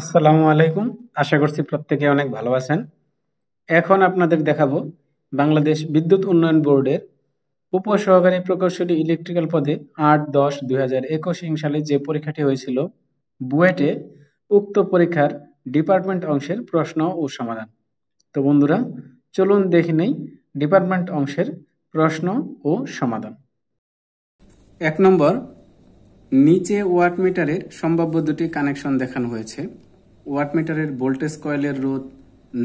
আসসালামু আলাইকুম আশা করছি প্রত্যেকে অনেক ভালো আছেন এখন আপনাদের দেখাবো বাংলাদেশ বিদ্যুৎ উন্নয়ন বোর্ডের উপসহকারী প্রকৌশলী ইলেকট্রিক্যাল পদে আট দশ দুই হাজার একুশ সালে যে পরীক্ষাটি হয়েছিল বুয়েটে উক্ত পরীক্ষার ডিপার্টমেন্ট অংশের প্রশ্ন ও সমাধান তো বন্ধুরা চলুন দেখে নেই ডিপার্টমেন্ট অংশের প্রশ্ন ও সমাধান এক নম্বর নিচে ওয়াট মিটারের সম্ভাব্য দুটি কানেকশন দেখানো হয়েছে ওয়াটমিটারের ভোল্টেজ কয়েলের রোধ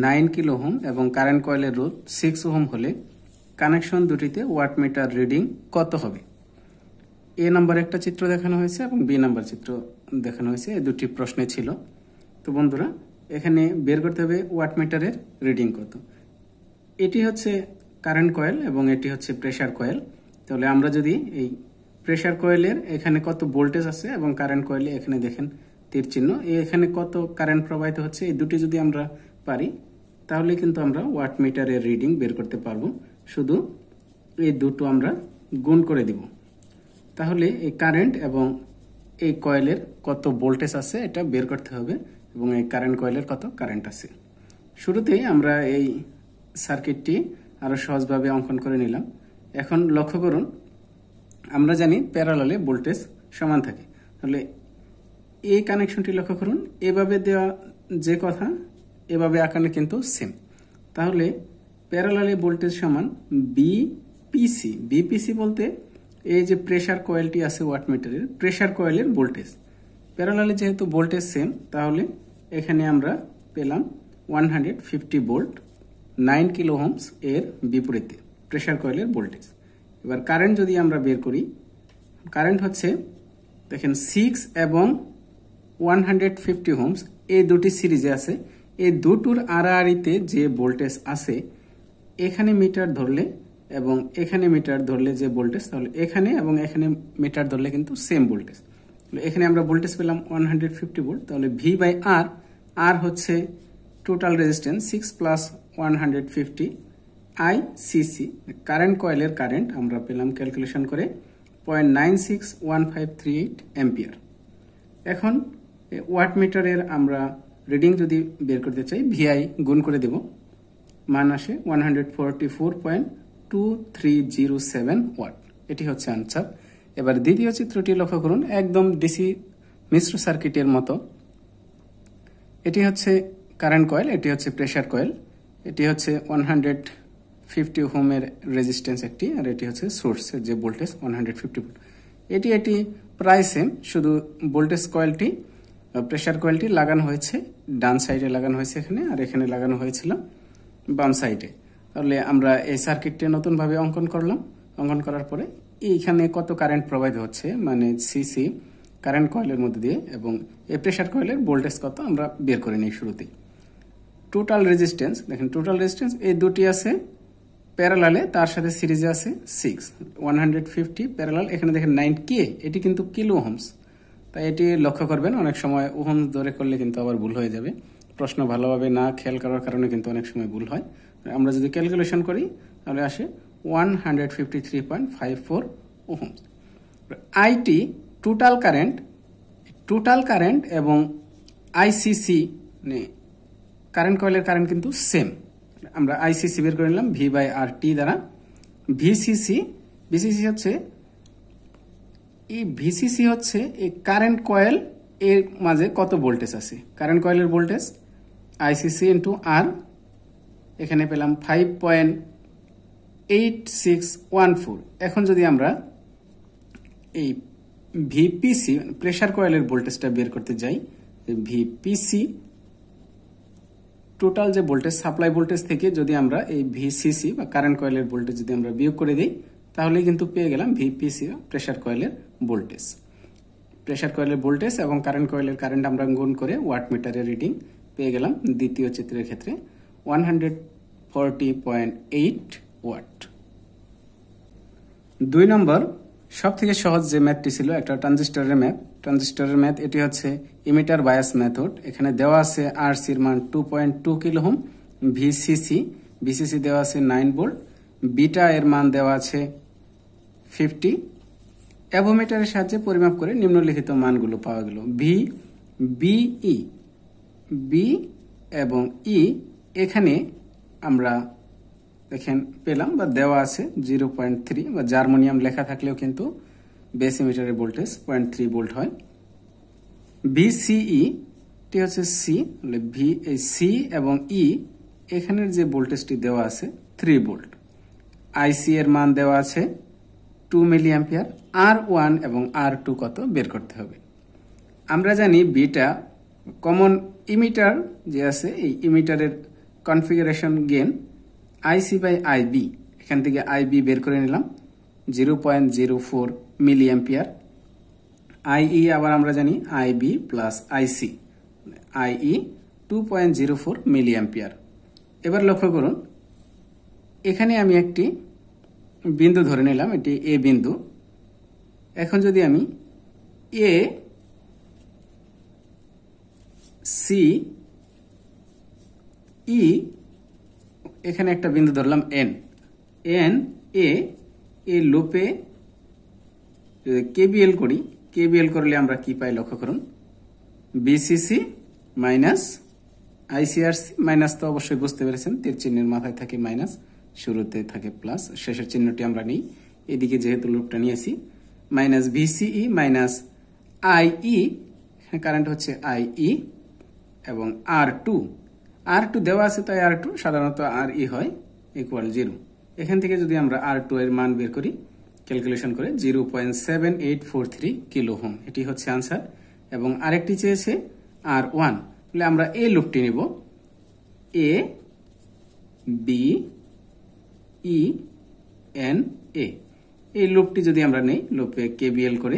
নাইন কিলো হোম এবং কারেন্ট কয়েলের রোধ সিক্স হোম হলে কানেকশন দুটিতে ওয়াট মিটার রিডিং কত হবে এ নাম্বার একটা চিত্র দেখানো হয়েছে এবং বি নাম্বার চিত্র দেখানো হয়েছে এই দুটি প্রশ্নে ছিল তো বন্ধুরা এখানে বের করতে হবে ওয়াট মিটারের রিডিং কত এটি হচ্ছে কারেন্ট কয়েল এবং এটি হচ্ছে প্রেশার কয়েল তাহলে আমরা যদি এই প্রেশার কয়েলের এখানে কত ভোল্টেজ আছে এবং কারেন্ট কয়েলে এখানে দেখেন তীর চিহ্ন এখানে কত কারেন্ট প্রবাহিত হচ্ছে এই দুটি যদি আমরা পারি তাহলে কিন্তু আমরা ওয়াট মিটারের রিডিং বের করতে পারবো শুধু এই দুটো আমরা গুণ করে দিব তাহলে এই কারেন্ট এবং এই কয়েলের কত ভোল্টেজ আছে এটা বের করতে হবে এবং এই কারেন্ট কয়েলের কত কারেন্ট আছে শুরুতেই আমরা এই সার্কিটটি আরও সহজভাবে অঙ্কন করে নিলাম এখন লক্ষ্য করুন আমরা জানি প্যারালালে ভোল্টেজ সমান থাকে তাহলে এই কানেকশনটি লক্ষ্য করুন এভাবে দেওয়া যে কথা এভাবে আঁকানো কিন্তু সেম তাহলে প্যারালালে ভোল্টেজ সমান বিপিসি বিপিসি বলতে এই যে প্রেশার কয়েলটি আছে ওয়াটমিটারের প্রেশার কয়েলের ভোল্টেজ প্যারালালে যেহেতু ভোল্টেজ সেম তাহলে এখানে আমরা পেলাম one hundred fifty volt nine kilo ohms এর বিপরীতে প্রেশার কয়েলের ভোল্টেজ এবার কারেন্ট যদি আমরা বের করি কারেন্ট হচ্ছে দেখেন সিক্স এবং ওয়ান হান্ড্রেড ফিফটি হোমস এই দুটি সিরিজে আছে এই দুটোর আড়াআড়িতে যে ভোল্টেজ আছে এখানে মিটার ধরলে এবং এখানে মিটার ধরলে যে ভোল্টেজ তাহলে এখানে এবং এখানে মিটার ধরলে কিন্তু সেম ভোল্টেজ এখানে আমরা ভোল্টেজ পেলাম ওয়ান হান্ড্রেড ফিফটি ভোল্ট তাহলে ভি বাই আর আর হচ্ছে total resistance six plus one hundred fifty ICC current কয়েলের কারেন্ট আমরা পেলাম ক্যালকুলেশন করে point nine six one five three eight এখন ওয়াট মিটারের আমরা রিডিং যদি বের করতে চাই ভিআই গুণ করে দেব মান আসে one hundred forty four point two three zero seven watt এটি হচ্ছে আনসার এবার দ্বিতীয় চিত্রটি লক্ষ্য করুন একদম ডিসি মিশ্র সার্কিটের মতো এটি হচ্ছে কারেন্ট কয়েল এটি হচ্ছে প্রেশার কয়েল এটি হচ্ছে ওয়ান হান্ড্রেড ফিফটি হোমের রেজিস্ট্যান্স একটি আর এটি হচ্ছে সোর্সের যে voltage one hundred fifty volt এটি একটি প্রায় সেম শুধু ভোল্টেজ কয়েলটি প্রেশার কয়েলটি লাগানো হয়েছে ডান সাইডে লাগানো হয়েছে এখানে আর এখানে লাগানো হয়েছিল বাম সাইডে তাহলে আমরা এই সার্কিটটি নতুনভাবে অঙ্কন করলাম অঙ্কন করার পরে এইখানে কত কারেন্ট প্রভাইড হচ্ছে মানে সিসি কারেন্ট কয়েলের মধ্যে দিয়ে এবং এই প্রেশার কয়েলের ভোল্টেজ কত আমরা বের করে নিই শুরুতেই টোটাল রেজিস্ট্যান্স দেখেন টোটাল রেজিস্ট্যান্স এই দুটি আছে প্যারালালে তার সাথে সিরিজে আছে six one hundred fifty parallel এখানে দেখেন নাইন কে এটি কিন্তু কিলো হোমস তাই এটি লক্ষ্য করবেন অনেক সময় ওহমস ধরে করলে কিন্তু আবার ভুল হয়ে যাবে প্রশ্ন ভালোভাবে না খেয়াল করার কারণে কিন্তু অনেক সময় ভুল হয় আমরা যদি ক্যালকুলেশন করি তাহলে আসে one hundred fifty three point five four IT total current total current এবং আইসিসি কারেন্ট কয়েলের কারেন্ট কিন্তু সেম আমরা আইসিসি বের করে নিলাম ভি বাই আর টি দ্বারা ভিসিসি ভিসিসি হচ্ছে এই ভিসিসি হচ্ছে এই কারেন্ট কয়েল এর মাঝে কত ভোল্টেজ আছে কারেন্ট কয়েলের ভোল্টেজ আইসিসি ইন্টু আর এখানে পেলাম five point eight six one four এখন যদি আমরা এই ভিপিসি প্রেশার কয়েলের ভোল্টেজটা বের করতে যাই ভিপিসি টোটাল যে ভোল্টেজ সাপ্লাই ভোল্টেজ থেকে যদি আমরা এই ভিসিসি বা কারেন্ট কয়েলের ভোল্টেজ যদি আমরা বিয়োগ করে দিই তাহলে কিন্তু পেয়ে গেলাম ভিপিসি বা প্রেশার কয়েলের ভোল্টেজ প্রেশার কয়েলের ভোল্টেজ এবং কারেন্ট কয়েলের কারেন্ট আমরা গুণ করে ওয়াট মিটারের রিডিং পেয়ে গেলাম দ্বিতীয় চিত্রের ক্ষেত্রে one hundred point eight watt দুই নম্বর সব থেকে সহজ যে ম্যাথটি ছিল একটা ট্রানজিস্টরের ম্যাথ ট্রানজিস্টরের ম্যাথ এটি হচ্ছে ইমিটার বায়াস মেথড এখানে দেওয়া আছে আর সির মান two point two kilo ohm VCC VCC দেওয়া আছে নাইন বোল্ট বিটা এর মান দেওয়া আছে ফিফটি অ্যাভোমিটারের সাহায্যে পরিমাপ করে নিম্নলিখিত মানগুলো পাওয়া গেল ভি বিই বি এবং ই e। এখানে আমরা দেখেন পেলাম বা দেওয়া আছে জিরো পয়েন্ট থ্রি বা জার্মোনিয়াম লেখা থাকলেও কিন্তু বেস ইমিটারের ভোল্টেজ পয়েন্ট থ্রি ভোল্ট হয় ভিসিই e, টি হচ্ছে সি ভি এই সি এবং ই e এখানের যে ভোল্টেজটি দেওয়া আছে থ্রি ভোল্ট আইসি এর মান দেওয়া আছে টু মিলিয়াম্পিয়ার আর ওয়ান এবং আর টু কত বের করতে হবে আমরা জানি বিটা কমন ইমিটার যে আছে এই ইমিটারের configuration gain IC by IB এখান থেকে আইবি বের করে নিলাম zero point zero four milli ampere IE আবার আমরা জানি IB plus IC IE two point zero four milli ampere এবার লক্ষ্য করুন এখানে আমি একটি বিন্দু ধরে নিলাম এটি এ বিন্দু এখন যদি আমি এ সি ই এখানে একটা বিন্দু ধরলাম এন এন এ এ লোপে যদি কেবিএল করি কেবিএল করলে আমরা কি পাই লক্ষ্য করুন বিসিসি মাইনাস আইসিআরসি মাইনাস তো অবশ্যই বুঝতে পেরেছেন তীর চিহ্নের মাথায় থাকে মাইনাস শুরুতে থাকে প্লাস শেষের চিহ্নটি আমরা নিই এদিকে যেহেতু নিয়ে নিয়েছি minus BCE minus IE current হচ্ছে আইই e এবং আর টু আর টু দেওয়া আছে তাই আর টু সাধারণত আর ই e হয় ইকুয়াল জিরো এখান থেকে যদি আমরা আর টু এর মান বের করি ক্যালকুলেশন করে zero point seven eight four three kilo ohm এটি হচ্ছে আনসার এবং আরেকটি চেয়েছে আর ওয়ান তাহলে আমরা এই লুপটি নেব A B E N A এই লুপটি যদি আমরা নেই লুপে কেবিএল করে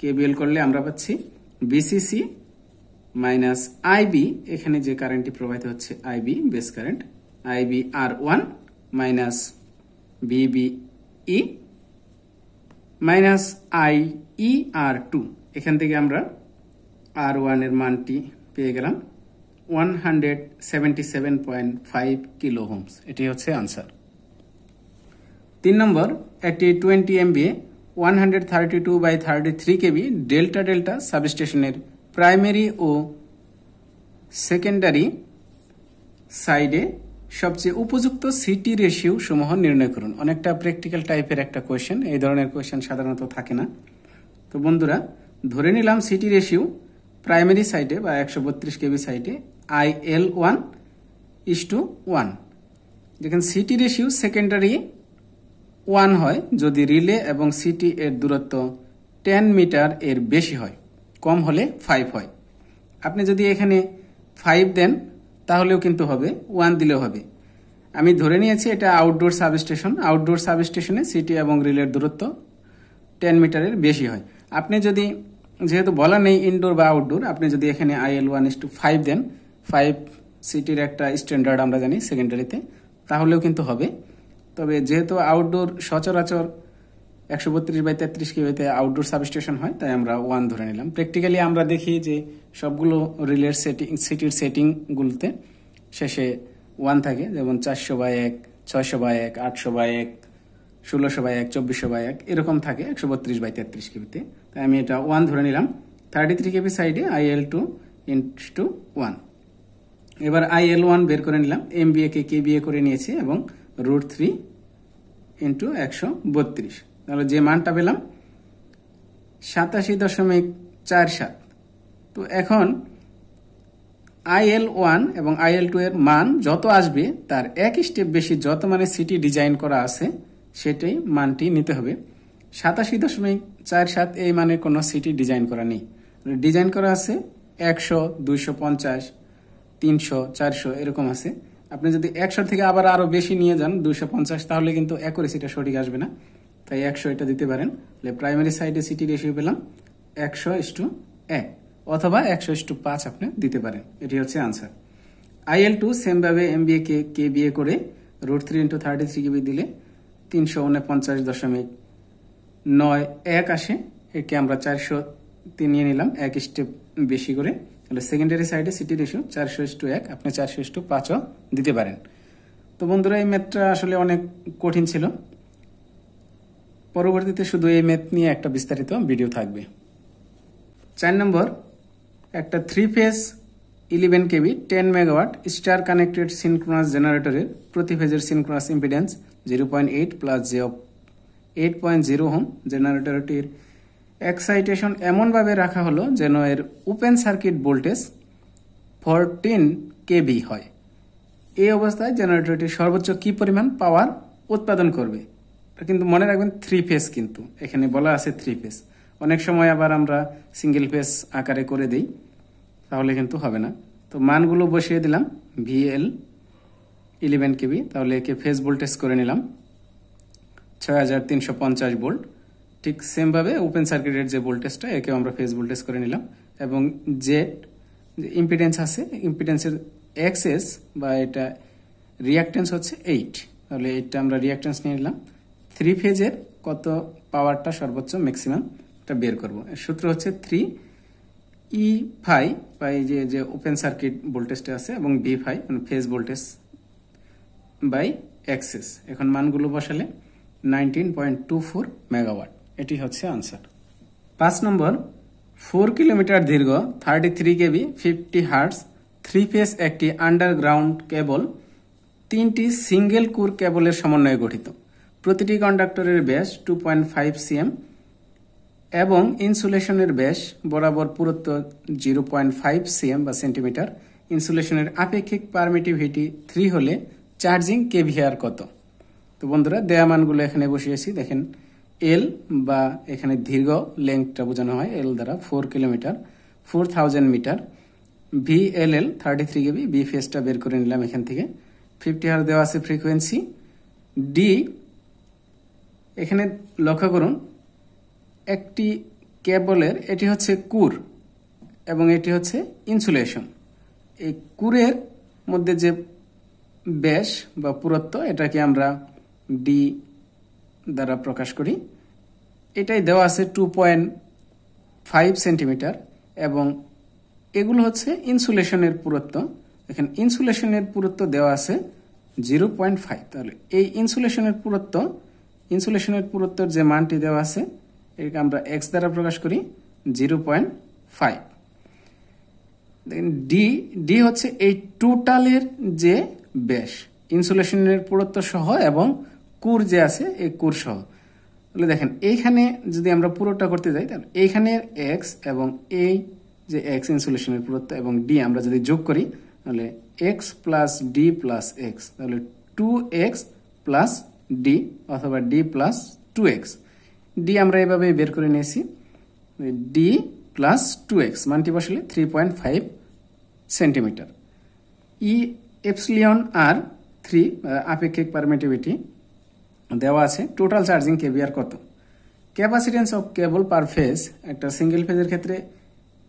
কেবিএল করলে আমরা পাচ্ছি বিসিসি মাইনাস আইবি এখানে যে কারেন্টটি প্রবাহিত হচ্ছে IB base current IB R one minus BBE minus I E R two এখান থেকে আমরা আর ওয়ানের মানটি পেয়ে গেলাম one hundred seventy seven point five kilo ohms এটি হচ্ছে আনসার তিন নম্বর একটি twenty MBA one hundred thirty two by thirty three KB delta delta সাবস্টেশনের প্রাইমারি ও সেকেন্ডারি সাইডে সবচেয়ে উপযুক্ত সিটি রেশিও সমূহ নির্ণয় করুন অনেকটা প্র্যাকটিক্যাল টাইপের একটা কোয়েশ্চেন এই ধরনের কোয়েশ্চেন সাধারণত থাকে না তো বন্ধুরা ধরে নিলাম সিটি রেশিও প্রাইমারি সাইটে বা একশো বত্রিশ কেবি সাইটে I L one is two one যেখানে সিটি রেশিও সেকেন্ডারি ওয়ান হয় যদি রিলে এবং সিটি এর দূরত্ব টেন মিটার এর বেশি হয় কম হলে ফাইভ হয় আপনি যদি এখানে ফাইভ দেন তাহলেও কিন্তু হবে ওয়ান দিলেও হবে আমি ধরে নিয়েছি এটা আউটডোর সাবস্টেশন আউটডোর সাবস্টেশনে সিটি এবং রিলের দূরত্ব টেন মিটারের বেশি হয় আপনি যদি যেহেতু বলা নেই ইনডোর বা আউটডোর আপনি যদি এখানে IL one is two five then five সিটির একটা স্ট্যান্ডার্ড আমরা জানি সেকেন্ডারিতে তাহলেও কিন্তু হবে তবে যেহেতু আউটডোর সচরাচর একশো বত্রিশ বাই তেত্রিশ কেবিতে আউটডোর সাবস্টেশন হয় তাই আমরা ওয়ান ধরে নিলাম প্র্যাকটিক্যালি আমরা দেখি যে সবগুলো রিলের সেটিং সিটির সেটিংগুলোতে শেষে ওয়ান থাকে যেমন চারশো বাই এক ছয়শো বাই এক আটশো বাই এক ষোলোশো বাই এক চব্বিশশো বাই এক এরকম থাকে একশো বত্রিশ বাই তেত্রিশ কেবিতে তাই আমি এটা ওয়ান ধরে নিলাম থার্টি থ্রি কেবি সাইডে I L two into two one এবার আই এল ওয়ান বের করে নিলাম এম বিএ কে কে বিএ করে নিয়েছি এবং রুট থ্রি ইন্টু একশো বত্রিশ তাহলে যে মানটা পেলাম সাতাশি দশমিক চার সাত তো এখন আইএল ওয়ান এবং আইএল টু এর মান যত আসবে তার এক স্টেপ বেশি যত মানে সিটি ডিজাইন করা আছে সেটাই মানটি নিতে হবে সাতাশি দশমিক চার সাত এই মানের কোনো সিটি ডিজাইন করা নেই ডিজাইন মানে করা আছে একশো দুইশো পঞ্চাশ তিনশো চারশো এরকম আছে আপনি যদি একশো থেকে আবার আরও বেশি নিয়ে যান দুইশো পঞ্চাশ তাহলে কিন্তু অ্যাকুরেসিটা সঠিক আসবে না তাই একশো এটা দিতে পারেন তাহলে প্রাইমারি সাইডে সিটি রেশিও পেলাম একশো ইস্টু এক অথবা একশো ইস্টু পাঁচ আপনি দিতে পারেন এটি হচ্ছে আনসার আইএল টু সেমভাবে এম বিএ কে কে বিএ করে root three into thirty three KV দিলে তিনশো উনপঞ্চাশ দশমিক নয় এক আসে একে আমরা চারশো তিন নিয়ে নিলাম এক স্টেপ বেশি করে তাহলে সেকেন্ডারি সাইডে সিটি রেশিও চারশো ইস্টু এক আপনি চারশো ইস্টু পাঁচও দিতে পারেন তো বন্ধুরা এই ম্যাথটা আসলে অনেক কঠিন ছিল পরবর্তীতে শুধু এই মেথ নিয়ে একটা বিস্তারিত ভিডিও থাকবে চার নম্বর একটা three phase eleven KV ten megawatt star connected synchronous জেনারেটরের প্রতি ফেজের synchronous impedance zero point eight plus zero eight point zero ohm জেনারেটরটির এক্সাইটেশন এমনভাবে রাখা হলো যেন এর open circuit voltage fourteen KV হয় এই অবস্থায় জেনারেটরটি সর্বোচ্চ কী পরিমাণ পাওয়ার উৎপাদন করবে কিন্তু মনে রাখবেন থ্রি ফেস কিন্তু এখানে বলা আছে থ্রি ফেস অনেক সময় আবার আমরা সিঙ্গেল ফেস আকারে করে দিই তাহলে কিন্তু হবে না তো মানগুলো বসিয়ে দিলাম ভিএল ইলেভেন কেবি তাহলে একে ফেস ভোল্টেজ করে নিলাম ছয় হাজার তিনশো পঞ্চাশ ভোল্ট ঠিক সেমভাবে ওপেন সার্কিটের যে ভোল্টেজটা একেও আমরা ফেস ভোল্টেজ করে নিলাম এবং জেট যে ইম্পিডেন্স আছে ইম্পিডেন্সের এক্সেস বা এটা রিয়াক্টেন্স হচ্ছে এইট তাহলে এইটটা আমরা রিয়াক্টেন্স নিয়ে নিলাম থ্রি ফেজের কত পাওয়ারটা সর্বোচ্চ ম্যাক্সিমাম এটা বের করব সূত্র হচ্ছে থ্রি ই ফাই বা এই যে যে ওপেন সার্কিট ভোল্টেজটা আছে এবং বি ফাই মানে ফেজ ভোল্টেজ বাই অ্যাক্সেস এখন মানগুলো বসালে nineteen point two four megawatt এটি হচ্ছে আনসার পাঁচ নম্বর ফোর কিলোমিটার দীর্ঘ thirty three KV fifty hertz three phase একটি আন্ডারগ্রাউন্ড কেবল তিনটি সিঙ্গেল কুর কেবলের সমন্বয়ে গঠিত প্রতিটি কন্ডাক্টরের ব্যাস টু পয়েন্ট ফাইভ সিএম এবং ইনসুলেশনের ব্যাস বরাবর পুরুত্ব জিরো পয়েন্ট ফাইভ সিএম বা সেন্টিমিটার ইনসুলেশনের আপেক্ষিক পারমিটিভিটি থ্রি হলে চার্জিং কেভিআর কত তো বন্ধুরা দেয়া মানগুলো এখানে বসিয়েছি দেখেন এল বা এখানে দীর্ঘ লেংথটা বোঝানো হয় এল দ্বারা four kilometre four thousand metre V L L thirty three KV V ফেসটা বের করে নিলাম এখান থেকে ফিফটি হার দেওয়া আছে ফ্রিকোয়েন্সি ডি এখানে লক্ষ্য করুন একটি কেবলের এটি হচ্ছে কুর এবং এটি হচ্ছে ইনসুলেশন এই কুরের মধ্যে যে ব্যাস বা পুরত্ব এটাকে আমরা ডি দ্বারা প্রকাশ করি এটাই দেওয়া আছে টু পয়েন্ট ফাইভ সেন্টিমিটার এবং এগুলো হচ্ছে ইনসুলেশনের পুরত্ব এখানে ইনসুলেশনের পুরত্ব দেওয়া আছে জিরো পয়েন্ট ফাইভ তাহলে এই ইনসুলেশনের পুরত্ব ইনসুলেশনের পুরোত্তর যে মানটি দেওয়া আছে এটাকে আমরা এক্স দ্বারা প্রকাশ করি জিরো পয়েন্ট ফাইভ দেখেন ডি ডি হচ্ছে এই টোটালের যে ব্যাস ইনসুলেশনের পুরুত্ব সহ এবং কুর যে আছে এই কুর সহ তাহলে দেখেন এইখানে যদি আমরা পুরোটা করতে যাই তাহলে এইখানের এক্স এবং এই যে এক্স ইনসুলেশনের পুরত্ব এবং ডি আমরা যদি যোগ করি তাহলে X plus D plus X তাহলে টু এক্স প্লাস ডি অথবা D plus two X D আমরা এভাবে বের করে নিয়েছি ডি প্লাস টু এক্স মানটি বসলে থ্রি পয়েন্ট ফাইভ সেন্টিমিটার ই এপসিলিয়ন আর থ্রি আপেক্ষিক পারমিটিভিটি দেওয়া আছে টোটাল চার্জিং কেবিআর কত capacitance of cable per phase একটা সিঙ্গেল ফেজের ক্ষেত্রে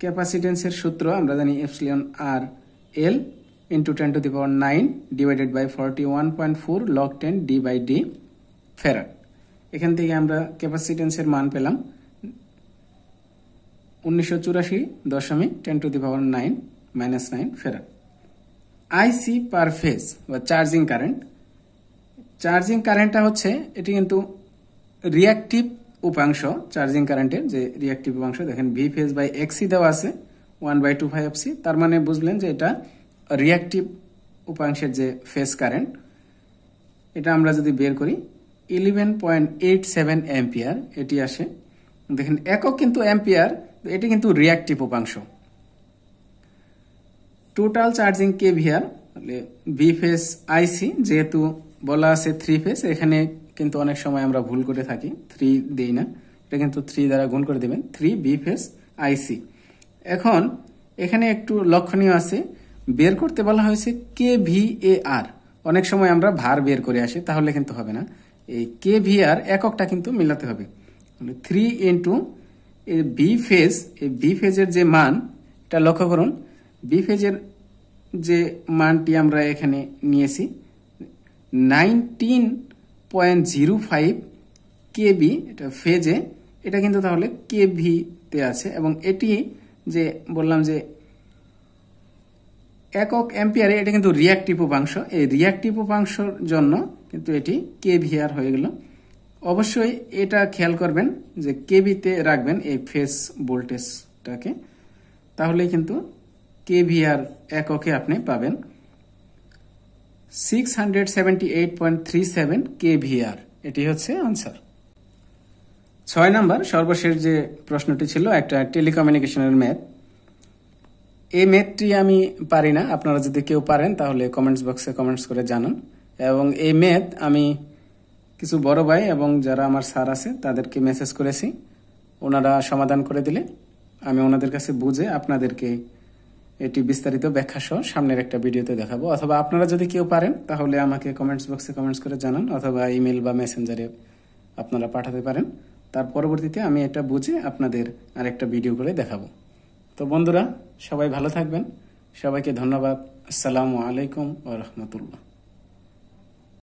ক্যাপাসিটেন্সের সূত্র আমরা জানি epsilon r L into 10 to the power 9 divided by 41.4 log 10 d by d farad এখান থেকে আমরা ক্যাপাসিটেন্সের মান পেলাম উনিশশো চুরাশি দশমিক ten to the power nine minus nine farad IC per phase বা চার্জিং কারেন্ট চার্জিং কারেন্টটা হচ্ছে এটি কিন্তু রিয়াক্টিভ উপাংশ চার্জিং কারেন্টের যে রিয়াক্টিভ উপাংশ দেখেন ভি ফেজ বাই এক্সি দেওয়া আছে one by two five C তার মানে বুঝলেন যে এটা রিয়াক্টিভ উপাংশের যে ফেস কারেন্ট এটা আমরা যদি বের করি eleven point eight seven ampere এটি আসে দেখেন একক কিন্তু অ্যাম্পিয়ার এটি কিন্তু রিয়াক্টিভ উপাংশ total charging KVAR V phase IC যেহেতু বলা আছে থ্রি ফেস এখানে কিন্তু অনেক সময় আমরা ভুল করে থাকি থ্রি দিই না এটা কিন্তু থ্রি দ্বারা গুণ করে দেবেন থ্রি বি ফেস আইসি এখন এখানে একটু লক্ষণীয় আছে বের করতে বলা হয়েছে কে ভি এ আর অনেক সময় আমরা ভার বের করে আসি তাহলে কিন্তু হবে না এই কে ভি আর এককটা কিন্তু মিলাতে হবে থ্রি ইন্টু এই বি ফেজ এই বি ফেজের যে মান এটা লক্ষ্য করুন বি ফেজের যে মানটি আমরা এখানে নিয়েছি nineteen point zero five K V এটা ফেজে এটা কিন্তু তাহলে কে ভিতে আছে এবং এটি যে বললাম যে একক অ্যাম্পিয়ারে এটা কিন্তু রিয়াক্টিভ উপাংশ এই রিয়াক্টিভ উপাংশর জন্য কিন্তু এটি কেভিআর হয়ে গেল অবশ্যই এটা খেয়াল করবেন যে কেভিতে রাখবেন এই ফেস ভোল্টেজটাকে তাহলে কিন্তু কেভিআর এককে আপনি পাবেন six hundred seventy eight point three seven KVAR এটি হচ্ছে আনসার ছয় নম্বর সর্বশেষ যে প্রশ্নটি ছিল একটা টেলিকমিউনিকেশনের ম্যাপ এই ম্যাথটি আমি পারি না আপনারা যদি কেউ পারেন তাহলে কমেন্টস বক্সে কমেন্টস করে জানান এবং এই ম্যাথ আমি কিছু বড় ভাই এবং যারা আমার স্যার আছে তাদেরকে মেসেজ করেছি ওনারা সমাধান করে দিলে আমি ওনাদের কাছে বুঝে আপনাদেরকে এটি বিস্তারিত ব্যাখ্যা সহ সামনের একটা ভিডিওতে দেখাবো অথবা আপনারা যদি কেউ পারেন তাহলে আমাকে কমেন্টস বক্সে কমেন্টস করে জানান অথবা ইমেল বা মেসেঞ্জারে আপনারা পাঠাতে পারেন তার পরবর্তীতে আমি এটা বুঝে আপনাদের আরেকটা ভিডিও করে দেখাবো তো বন্ধুরা সবাই ভালো থাকবেন সবাইকে ধন্যবাদ আসসালামু আলাইকুম ও রহমতুল্লাহ